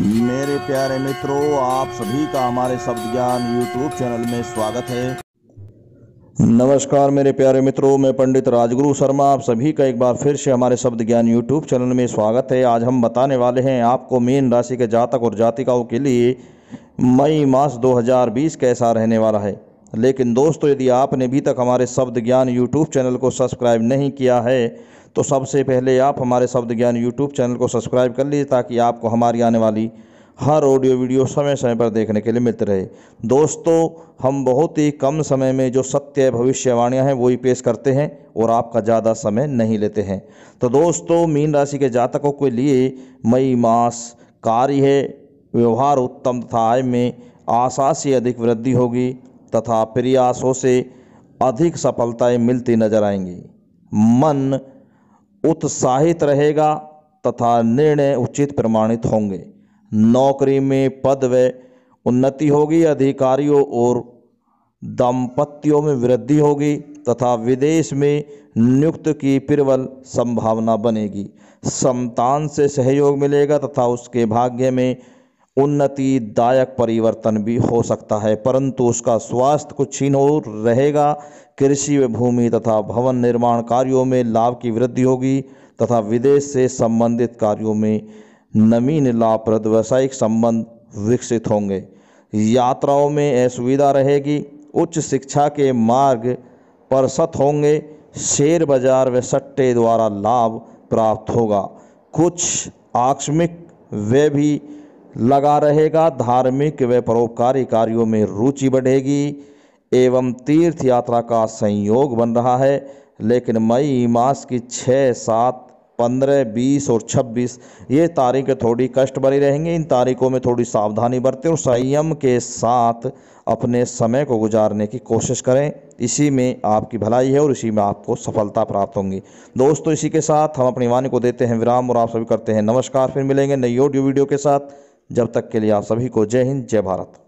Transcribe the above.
मेरे प्यारे मित्रों आप सभी का हमारे शब्द ज्ञान यूट्यूब चैनल में स्वागत है नमस्कार मेरे प्यारे मित्रों मैं पंडित राजगुरु शर्मा आप सभी का एक बार फिर से हमारे शब्द ज्ञान यूट्यूब चैनल में स्वागत है आज हम बताने वाले हैं आपको मीन राशि के जातक और जातिकाओं के लिए मई मास 2020 कैसा रहने वाला है लेकिन दोस्तों यदि आपने अभी तक हमारे शब्द ज्ञान यूट्यूब चैनल को सब्सक्राइब नहीं किया है तो सबसे पहले आप हमारे शब्द ज्ञान यूट्यूब चैनल को सब्सक्राइब कर लीजिए ताकि आपको हमारी आने वाली हर ऑडियो वीडियो समय समय पर देखने के लिए मिलते रहे दोस्तों हम बहुत ही कम समय में जो सत्य भविष्यवाणियाँ हैं वो ही पेश करते हैं और आपका ज़्यादा समय नहीं लेते हैं तो दोस्तों मीन राशि के जातकों के लिए मई मास कार्य है व्यवहार उत्तम तथा आय में आशा से अधिक वृद्धि होगी तथा प्रयासों से अधिक सफलताएँ मिलती नजर आएंगी मन उत्साहित रहेगा तथा निर्णय उचित प्रमाणित होंगे नौकरी में पद व उन्नति होगी अधिकारियों और दाम्पत्यों में वृद्धि होगी तथा विदेश में नियुक्त की प्रबल संभावना बनेगी संतान से सहयोग मिलेगा तथा उसके भाग्य में उन्नति दायक परिवर्तन भी हो सकता है परंतु उसका स्वास्थ्य कुछ छीन और रहेगा कृषि व भूमि तथा भवन निर्माण कार्यों में लाभ की वृद्धि होगी तथा विदेश से संबंधित कार्यों में नवीन लाभप्रद व्यावसायिक संबंध विकसित होंगे यात्राओं में असुविधा रहेगी उच्च शिक्षा के मार्ग परसत होंगे शेयर बाजार व सट्टे द्वारा लाभ प्राप्त होगा कुछ आकस्मिक वे भी लगा रहेगा धार्मिक व परोपकारी कार्यों में रुचि बढ़ेगी एवं तीर्थ यात्रा का संयोग बन रहा है लेकिन मई मास की छः सात पंद्रह बीस और छब्बीस ये तारीखें थोड़ी कष्ट भरी रहेंगी इन तारीखों में थोड़ी सावधानी बरतें और संयम के साथ अपने समय को गुजारने की कोशिश करें इसी में आपकी भलाई है और इसी में आपको सफलता प्राप्त होंगी दोस्तों इसी के साथ हम अपनी वाणी को देते हैं विराम और आप सभी करते हैं नमस्कार फिर मिलेंगे नई ऑडियो वीडियो के साथ जब तक के लिए आप सभी को जय हिंद जय भारत